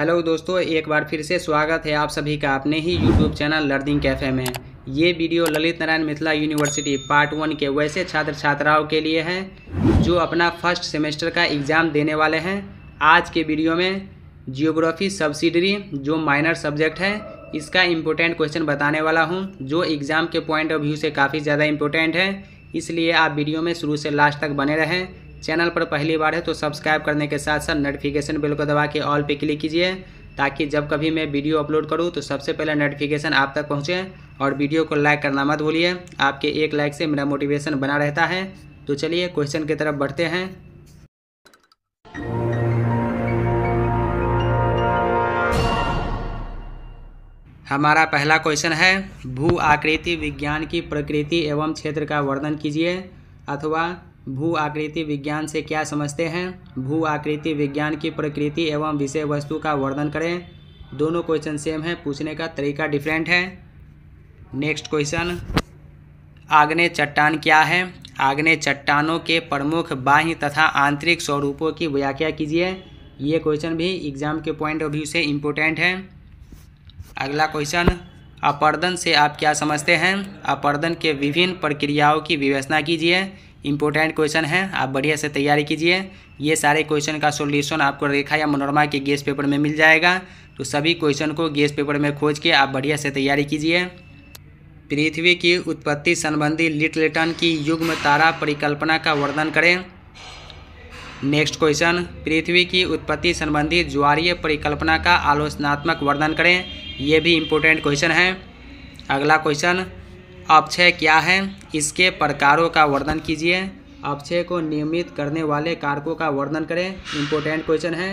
hello दोस्तों एक बार फिर से स्वागत है आप सभी का अपने ही यूट्यूब चैनल लर्निंग कैफ़े में ये video Lalit Narayan Mithila university part one के वैसे छात्र छात्राओं के लिए है जो अपना फर्स्ट सेमेस्टर का एग्ज़ाम देने वाले हैं आज के वीडियो में जियोग्राफी सब्सिडरी जो माइनर सब्जेक्ट है इसका इम्पोर्टेंट क्वेश्चन बताने वाला हूँ जो एग्ज़ाम के पॉइंट ऑफ व्यू से काफ़ी ज़्यादा इम्पोर्टेंट है इसलिए आप वीडियो में शुरू से लास्ट तक बने रहें चैनल पर पहली बार है तो सब्सक्राइब करने के साथ साथ नोटिफिकेशन बिल को दबा के ऑल पे क्लिक कीजिए ताकि जब कभी मैं वीडियो अपलोड करूँ तो सबसे पहले नोटिफिकेशन आप तक पहुँचे और वीडियो को लाइक करना मत भूलिए आपके एक लाइक से मेरा मोटिवेशन बना रहता है तो चलिए क्वेश्चन की तरफ बढ़ते हैं हमारा पहला क्वेश्चन है भू आकृति विज्ञान की प्रकृति एवं क्षेत्र का वर्णन कीजिए अथवा भू आकृति विज्ञान से क्या समझते हैं भू आकृति विज्ञान की प्रकृति एवं विषय वस्तु का वर्णन करें दोनों क्वेश्चन सेम है पूछने का तरीका डिफरेंट है नेक्स्ट क्वेश्चन आग्नेय चट्टान क्या है आग्नेय चट्टानों के प्रमुख बाह्य तथा आंतरिक स्वरूपों की व्याख्या कीजिए ये क्वेश्चन भी एग्जाम के पॉइंट ऑफ व्यू से इम्पोर्टेंट है अगला क्वेश्चन अपर्दन से आप क्या समझते हैं अपर्दन के विभिन्न प्रक्रियाओं की विवेचना कीजिए इंपॉर्टेंट क्वेश्चन है आप बढ़िया से तैयारी कीजिए ये सारे क्वेश्चन का सोल्यूशन आपको रेखा या मनोरमा के गेस पेपर में मिल जाएगा तो सभी क्वेश्चन को गेस पेपर में खोज के आप बढ़िया से तैयारी कीजिए पृथ्वी की उत्पत्ति संबंधी लिटलेटन की युग्म तारा परिकल्पना का वर्णन करें नेक्स्ट क्वेश्चन पृथ्वी की उत्पत्ति संबंधी ज्वारीय परिकल्पना का आलोचनात्मक वर्णन करें यह भी इम्पोर्टेंट क्वेश्चन है अगला क्वेश्चन अपक्षय क्या है इसके प्रकारों का वर्णन कीजिए अपक्षय को नियमित करने वाले कारकों का वर्णन करें इम्पोर्टेंट क्वेश्चन है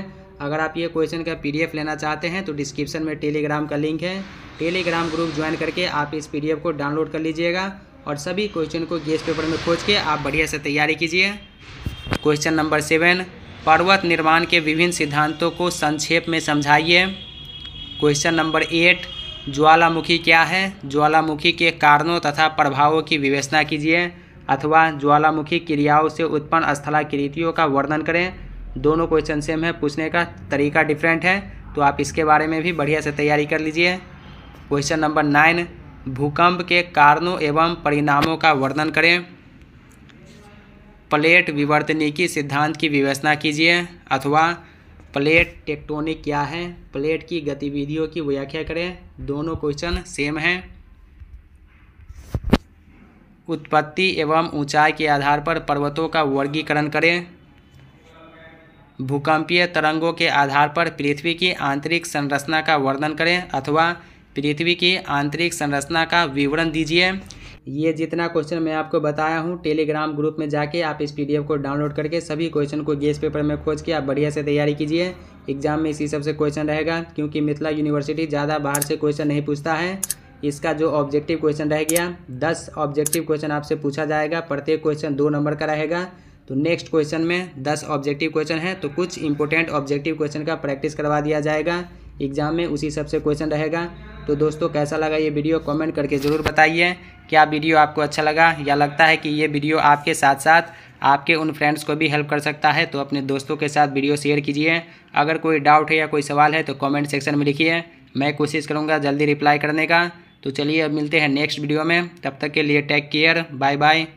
अगर आप ये क्वेश्चन का पीडीएफ लेना चाहते हैं तो डिस्क्रिप्शन में टेलीग्राम का लिंक है टेलीग्राम ग्रुप ज्वाइन करके आप इस पीडीएफ को डाउनलोड कर लीजिएगा और सभी क्वेश्चन को गेस्ट पेपर में खोज के आप बढ़िया से तैयारी कीजिए क्वेश्चन नंबर सेवन पर्वत निर्माण के विभिन्न सिद्धांतों को संक्षेप में समझाइए क्वेश्चन नंबर एट ज्वालामुखी क्या है ज्वालामुखी के कारणों तथा प्रभावों की विवेचना कीजिए अथवा ज्वालामुखी क्रियाओं से उत्पन्न स्थलाकृतियों का वर्णन करें दोनों क्वेश्चन सेम है पूछने का तरीका डिफरेंट है तो आप इसके बारे में भी बढ़िया से तैयारी कर लीजिए क्वेश्चन नंबर नाइन भूकंप के कारणों एवं परिणामों का वर्णन करें प्लेट विवर्तनिकी सिद्धांत की विवेचना कीजिए अथवा प्लेट टेक्टोनिक क्या है प्लेट की गतिविधियों की व्याख्या करें दोनों क्वेश्चन सेम हैं उत्पत्ति एवं ऊंचाई के आधार पर पर्वतों का वर्गीकरण करें भूकंपीय तरंगों के आधार पर पृथ्वी की आंतरिक संरचना का वर्णन करें अथवा पृथ्वी की आंतरिक संरचना का विवरण दीजिए ये जितना क्वेश्चन मैं आपको बताया हूँ टेलीग्राम ग्रुप में जाके आप इस पीडीएफ को डाउनलोड करके सभी क्वेश्चन को गेस पेपर में खोज के आप बढ़िया से तैयारी कीजिए एग्जाम में इसी सबसे क्वेश्चन रहेगा क्योंकि मिथिला यूनिवर्सिटी ज़्यादा बाहर से क्वेश्चन नहीं पूछता है इसका जो ऑब्जेक्टिव क्वेश्चन रह गया दस ऑब्जेक्टिव क्वेश्चन आपसे पूछा जाएगा प्रत्येक क्वेश्चन दो नंबर का रहेगा तो नेक्स्ट क्वेश्चन में दस ऑब्जेक्टिव क्वेश्चन है तो कुछ इंपॉर्टेंट ऑब्जेक्टिव क्वेश्चन का प्रैक्टिस करवा दिया जाएगा एग्जाम में उसी सबसे क्वेश्चन रहेगा तो दोस्तों कैसा लगा ये वीडियो कमेंट करके ज़रूर बताइए क्या वीडियो आपको अच्छा लगा या लगता है कि ये वीडियो आपके साथ साथ आपके उन फ्रेंड्स को भी हेल्प कर सकता है तो अपने दोस्तों के साथ वीडियो शेयर कीजिए अगर कोई डाउट है या कोई सवाल है तो कॉमेंट सेक्शन में लिखिए मैं कोशिश करूँगा जल्दी रिप्लाई करने का तो चलिए अब मिलते हैं नेक्स्ट वीडियो में तब तक के लिए टेक केयर बाय बाय